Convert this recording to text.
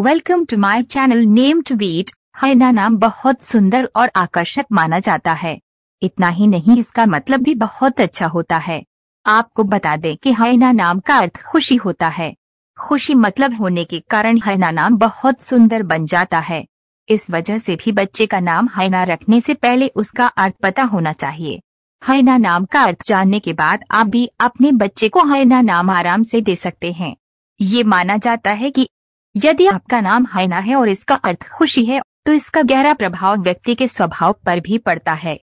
welcome to my channel name to beat है नाम बहुत सुंदर और आकर्षक माना जाता है इतना ही नहीं इसका मतलब भी बहुत अच्छा होता है आपको बता दें कि हैना नाम का अर्थ खुशी होता है खुशी मतलब होने के कारण हैना नाम बहुत सुंदर बन जाता है इस वजह से भी बच्चे का नाम हैना रखने से पहले उसका अर्थ पता होना चाहिए हैना नाम का अर्थ जानने के बाद आप भी अपने बच्चे को हैना नाम आराम से दे सकते हैं ये माना जाता है कि यदि आपका नाम हाइना है और इसका अर्थ खुशी है तो इसका गहरा प्रभाव व्यक्ति के स्वभाव पर भी पड़ता है